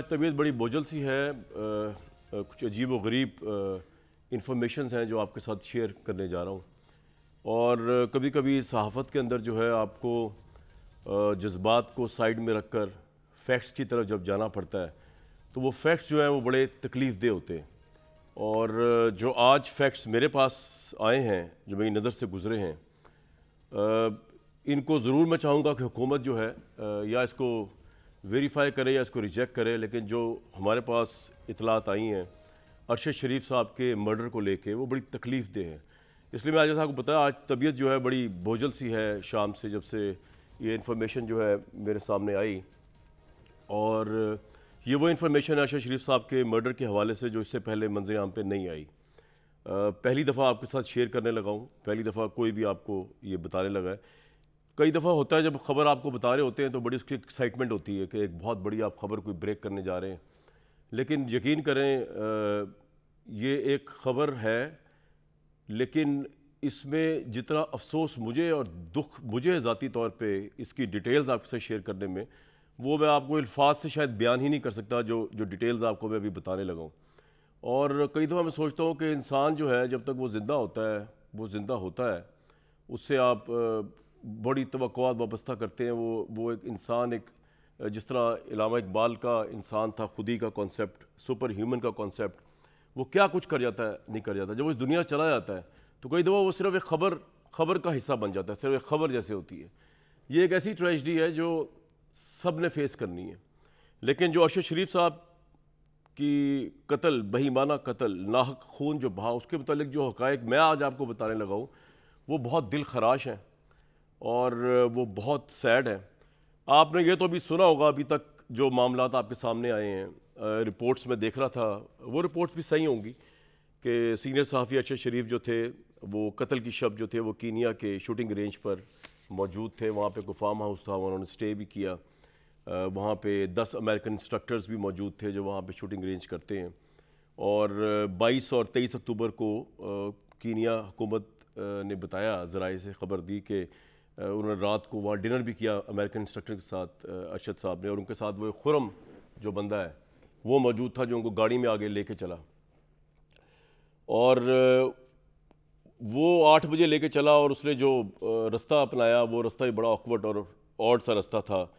आज तबीयत बड़ी बोझल सी है आ, आ, कुछ अजीब व गरीब इन्फॉर्मेशन हैं जो आपके साथ शेयर करने जा रहा हूँ और कभी कभी सहाफ़त के अंदर जो है आपको जज्बात को साइड में रख कर फैक्ट्स की तरफ जब जाना पड़ता है तो वो फैक्ट्स जो हैं वो बड़े तकलीफ़ दे होते हैं और जो आज फैक्ट्स मेरे पास आए हैं जो मेरी नज़र से गुज़रे हैं आ, इनको ज़रूर मैं चाहूँगा कि हुकूमत जो है या इसको वेरीफाई करें या इसको रिजेक्ट करें लेकिन जो हमारे पास इतलात आई हैं अरशद शरीफ साहब के मर्डर को लेके वो बड़ी तकलीफ दे हैं इसलिए मैं आज साहब को बताया आज तबीयत जो है बड़ी बोझल सी है शाम से जब से ये इन्फॉर्मेशन जो है मेरे सामने आई और ये वो इन्फॉर्मेशन है अरशद शरीफ साहब के मर्डर के हवाले से जो इससे पहले मंजिल आम पर नहीं आई पहली दफ़ा आपके साथ शेयर करने लगा हूँ पहली दफ़ा कोई भी आपको ये बताने लगा है कई दफ़ा होता है जब खबर आपको बता रहे होते हैं तो बड़ी उसकी एक्साइटमेंट होती है कि एक बहुत बड़ी आप खबर कोई ब्रेक करने जा रहे हैं लेकिन यकीन करें ये एक खबर है लेकिन इसमें जितना अफसोस मुझे और दुख मुझे ज़ाती तौर पे इसकी डिटेल्स आपके साथ शेयर करने में वो मैं आपको अल्फाज से शायद बयान ही नहीं कर सकता जो जो डिटेल्स आपको मैं अभी बताने लगा हूँ और कई दफ़ा मैं सोचता हूँ कि इंसान जो है जब तक वो ज़िंदा होता है वो ज़िंदा होता है उससे आप बड़ी तोक़ात वाबस्ता करते हैं वो वो एक इंसान एक जिस तरह इलामा इकबाल का इंसान था खुदी का कॉन्सेप्ट सुपर ह्यूमन का कॉन्सेप्ट वो क्या कुछ कर जाता है नहीं कर जाता जब वो इस दुनिया चला जाता है तो कई दफ़ा वो सिर्फ एक खबर खबर का हिस्सा बन जाता है सिर्फ एक खबर जैसे होती है ये एक ऐसी ट्रेजडी है जो सब ने फेस करनी है लेकिन जो अरशद शरीफ साहब की कत्ल बहीमाना कत्ल नाहक खून जो बहा उसके मतलब जो हक़ मैं आज आपको बताने लगा हूँ वो बहुत दिल खराश हैं और वो बहुत सैड है आपने ये तो अभी सुना होगा अभी तक जो मामला आपके सामने आए हैं रिपोर्ट्स में देख रहा था वो रिपोर्ट्स भी सही होंगी कि सीनियर सहाफ़ी अशद शरीफ जो थे वो कत्ल की शब जो थे वो कीनिया के शूटिंग रेंज पर मौजूद थे वहाँ पे फार्म हाउस था उन्होंने स्टे भी किया वहाँ पे 10 अमेरिकन इंस्ट्रक्टर्स भी मौजूद थे जो वहाँ पे शूटिंग रेंज करते हैं और 22 और 23 अक्टूबर को कीनिया हुकूमत ने बताया ज़रा से ख़बर दी कि उन्होंने रात को वहाँ डिनर भी किया अमेरिकन इंस्ट्रक्टर के साथ अरशद साहब ने और उनके साथ वो खुरम जो बंदा है वो मौजूद था जो उनको गाड़ी में आगे लेके चला और वो आठ बजे लेके चला और उसने जो रास्ता अपनाया वो रास्ता ही बड़ा ऑकवर्ड और ऑड सा रास्ता था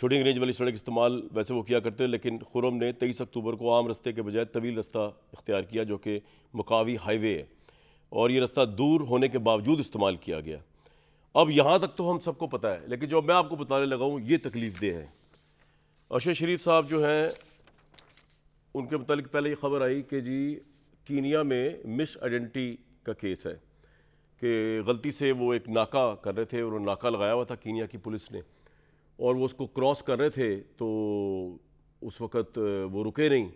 शूटिंग रेंज वाली सड़क इस्तेमाल वैसे वो किया करते लेकिन खुरम ने तेईस अक्टूबर को आम रास्ते के बजाय तवील रास्ता इख्तियार किया जो कि मुकावी हाईवे है और ये रास्ता दूर होने के बावजूद इस्तेमाल किया गया अब यहाँ तक तो हम सबको पता है लेकिन जो मैं आपको बताने लगा हूँ ये तकलीफ दे है अशर शरीफ साहब जो हैं उनके मतलब पहले ये ख़बर आई कि जी कीनिया में मिस आइडेंटिटी का केस है कि गलती से वो एक नाका कर रहे थे और नाका लगाया हुआ था कीनिया की पुलिस ने और वो उसको क्रॉस कर रहे थे तो उस वक़्त वो रुके नहीं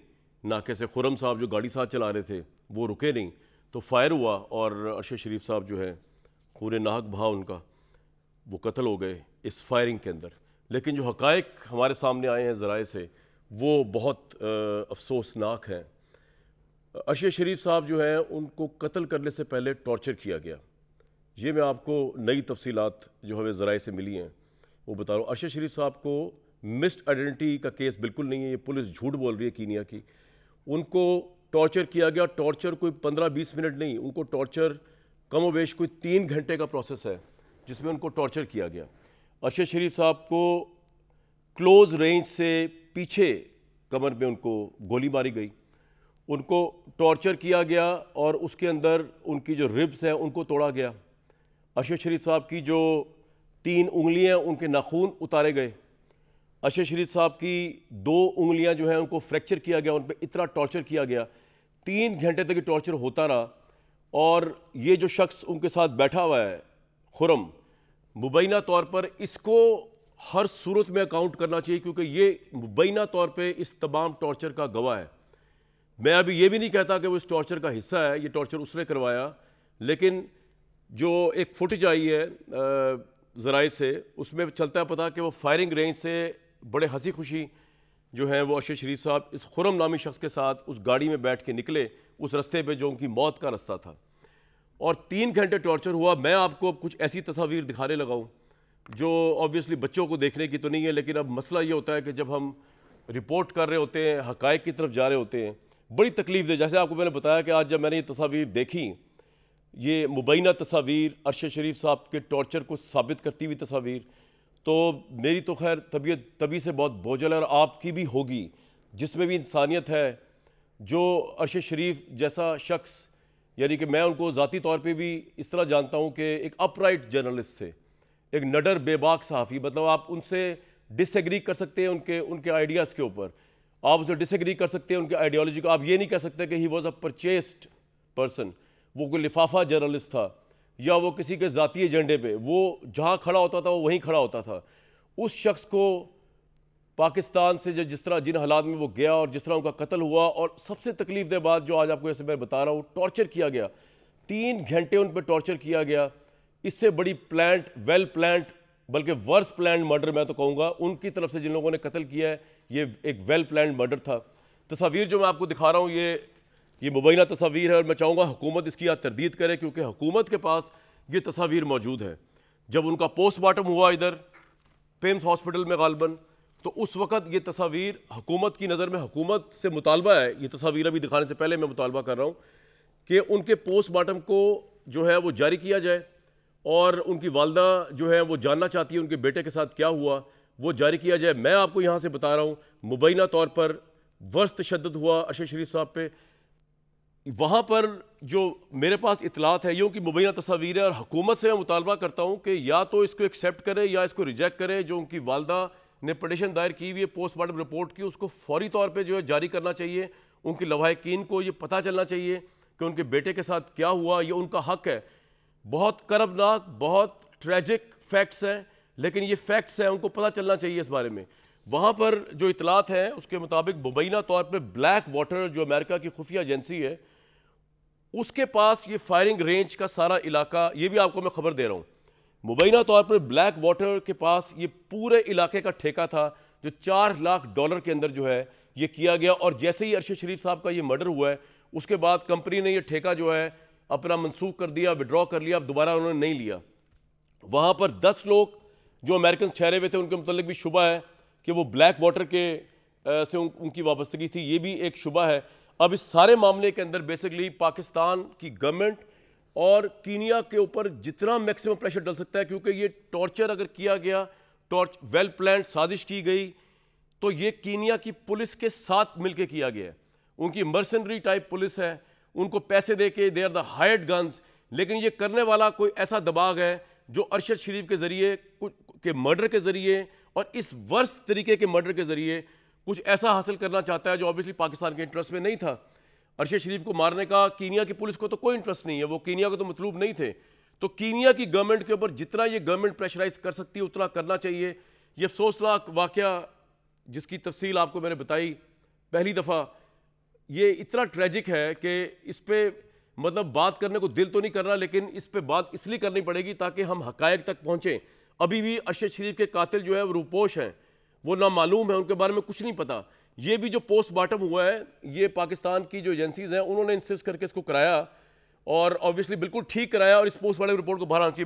नाके से खुरम साहब जो गाड़ी साथ चला रहे थे वो रुके नहीं तो फायर हुआ और अशर शरीफ साहब जो है खून नाहक भाव उनका वो कत्ल हो गए इस फायरिंग के अंदर लेकिन जो हकायक हमारे सामने आए हैं ज़राए से वो बहुत आ, अफसोसनाक हैं अशय शरीफ साहब जो हैं उनको कत्ल करने से पहले टॉर्चर किया गया ये मैं आपको नई तफसीलात जो हमें ज़राए से मिली हैं वो बता रहा हूँ अशय शरीफ साहब को मिस्ड आइडेंटिटी का केस बिल्कुल नहीं है ये पुलिस झूठ बोल रही है कीनिया की उनको टॉर्चर किया गया टॉर्चर कोई पंद्रह बीस मिनट नहीं उनको टॉर्चर बेश कोई तीन घंटे का प्रोसेस है जिसमें उनको टॉर्चर किया गया अरशद शरीफ साहब को क्लोज रेंज से पीछे कमर में उनको गोली मारी गई उनको टॉर्चर किया गया और उसके अंदर उनकी जो रिब्स हैं उनको तोड़ा गया अरशद शरीफ साहब की जो तीन उंगलियां उनके नाखून उतारे गए अरशद शरीफ साहब की दो उंगलियां जो हैं उनको फ्रैक्चर किया गया उन पर इतना टॉर्चर किया गया तीन घंटे तक ये टॉर्चर होता रहा और ये जो शख्स उनके साथ बैठा हुआ है खुरम मुबैना तौर पर इसको हर सूरत में अकाउंट करना चाहिए क्योंकि ये मुबैना तौर पे इस तमाम टॉर्चर का गवाह है मैं अभी ये भी नहीं कहता कि वो इस टॉर्चर का हिस्सा है ये टॉर्चर उसने करवाया लेकिन जो एक फुटेज आई है ज़राए से उसमें चलता है पता कि वो फायरिंग रेंज से बड़े हंसी खुशी जो हैं वो अशर शरीफ साहब इस खुरम नामी शख्स के साथ उस गाड़ी में बैठ के निकले उस रस्ते पे जो उनकी मौत का रास्ता था और तीन घंटे टॉर्चर हुआ मैं आपको अब कुछ ऐसी तस्वीर दिखाने लगाऊँ जो ऑब्वियसली बच्चों को देखने की तो नहीं है लेकिन अब मसला ये होता है कि जब हम रिपोर्ट कर रहे होते हैं हकायक की तरफ जा रहे होते हैं बड़ी तकलीफ दे जैसे आपको मैंने बताया कि आज जब मैंने ये तस्वीर देखी ये मुबैना तस्वीर अरशद शरीफ साहब के टॉर्चर को साबित करती हुई तस्वीर तो मेरी तो खैर तबीयत तभी से बहुत बोझल है और आपकी भी होगी जिसमें भी इंसानियत है जो अरशद शरीफ जैसा शख्स यानी कि मैं उनको ज़ाती तौर पे भी इस तरह जानता हूँ कि एक अपराइट जर्नलिस्ट थे एक नडर बेबाक सहाफ़ी मतलब आप उनसे डिसएग्री कर सकते हैं उनके उनके आइडियाज़ के ऊपर आप उसे डिसएग्री कर सकते हैं उनके आइडियोलॉजी को आप ये नहीं कह सकते कि he was a purchased person वो कोई लिफाफा जर्नलिस्ट था या वो किसी के ज़ाती एजेंडे पे वो जहाँ खड़ा होता था वो वहीं खड़ा होता था उस शख्स को पाकिस्तान से जो जिस तरह जिन हालात में वो गया और जिस तरह उनका कत्ल हुआ और सबसे तकलीफ दे बात जो आज आपको ऐसे मैं बता रहा हूँ टॉर्चर किया गया तीन घंटे उन पर टॉर्चर किया गया इससे बड़ी प्लान्ट वेल प्लान्ट बल्कि वर्स प्लान मर्डर मैं तो कहूँगा उनकी तरफ से जिन लोगों ने कत्ल किया है ये एक वेल प्लान मर्डर था तस्वीर जो मैं आपको दिखा रहा हूँ ये ये मुबैना तस्वीर है और मैं चाहूँगा हुकूमत इसकी आज तरदीद करे क्योंकि हुकूमत के पास ये तस्वीर मौजूद है जब उनका पोस्टमार्टम हुआ इधर पेम्स हॉस्पिटल में गालबन तो उस वक़्त ये तस्वीर हुकूमत की नज़र में हुकूमत से मुतालबा है ये तस्वीर अभी दिखाने से पहले मैं मुतालबा कर रहा हूँ कि उनके पोस्टमार्टम को जो है वो जारी किया जाए और उनकी वालदा जो है वो जानना चाहती है उनके बेटे के साथ क्या हुआ वो जारी किया जाए मैं आपको यहाँ से बता रहा हूँ मुबैना तौर पर वर्ष तशद हुआ अर्शद शरीफ साहब पे वहाँ पर जो मेरे पास इतलात है यूँ कि मुबैना तस्वीर है और हुकूमत से मैं मुतालबा करता हूँ कि या तो इसको एक्सेप्ट करें या इसको रिजेक्ट करें जो उनकी वालदा ने पटिशन दायर की हुई है पोस्टमार्टम रिपोर्ट की उसको फौरी तौर पर जो है जारी करना चाहिए उनके लवाकिन को ये पता चलना चाहिए कि उनके बेटे के साथ क्या हुआ ये उनका हक है बहुत करबनाक बहुत ट्रेजिक फैक्ट्स हैं लेकिन ये फैक्ट्स हैं उनको पता चलना चाहिए इस बारे में वहाँ पर जो इतलात हैं उसके मुताबिक मुबैना तौर पर ब्लैक वाटर जो अमेरिका की खुफिया एजेंसी है उसके पास ये फायरिंग रेंज का सारा इलाका ये भी आपको मैं खबर दे रहा हूँ मुबैना तौर पर ब्लैक वाटर के पास ये पूरे इलाके का ठेका था जो चार लाख डॉलर के अंदर जो है ये किया गया और जैसे ही अरशद शरीफ साहब का ये मर्डर हुआ है उसके बाद कंपनी ने ये ठेका जो है अपना मनसूख कर दिया विड्रॉ कर लिया अब दोबारा उन्होंने नहीं लिया वहाँ पर दस लोग जो अमेरिकन ठहरे हुए थे उनके मतलब भी शुबा है कि वो ब्लैक वाटर के आ, से उन, उनकी वाबस्तगी थी ये भी एक शुबा है अब इस सारे मामले के अंदर बेसिकली पाकिस्तान की गवर्नमेंट और कीनिया के ऊपर जितना मैक्सिमम प्रेशर डल सकता है क्योंकि ये टॉर्चर अगर किया गया टॉर्च वेल प्लान साजिश की गई तो ये कीनिया की पुलिस के साथ मिलकर किया गया है उनकी मर्सनरी टाइप पुलिस है उनको पैसे दे के they are the hired guns लेकिन ये करने वाला कोई ऐसा दबाव है जो अरशद शरीफ के ज़रिए के मर्डर के ज़रिए और इस वर्ष तरीके के मर्डर के ज़रिए कुछ ऐसा हासिल करना चाहता है जो ऑब्वियसली पाकिस्तान के इंटरेस्ट में नहीं था अरशद शरीफ को मारने का कीनिया की पुलिस को तो कोई इंटरेस्ट नहीं है वो कीनिया को तो मतलूब नहीं थे तो कीनिया की गवर्नमेंट के ऊपर जितना ये गवर्नमेंट प्रेशराइज कर सकती है उतना करना चाहिए ये अफसोसनाक वाक़ जिसकी तफसील आपको मैंने बताई पहली दफ़ा ये इतना ट्रेजिक है कि इस पर मतलब बात करने को दिल तो नहीं कर रहा लेकिन इस पर बात इसलिए करनी पड़ेगी ताकि हम हकायक तक पहुँचें अभी भी अरशद शरीफ के कातिल जो है वो रूपोश हैं वो ना मालूम है उनके बारे में कुछ नहीं पता ये भी जो पोस्ट हुआ है ये पाकिस्तान की जो एजेंसीज हैं उन्होंने इंसिस करके इसको कराया और ऑब्वियसली बिल्कुल ठीक कराया और इस पोस्ट रिपोर्ट को बाहर आना चाहिए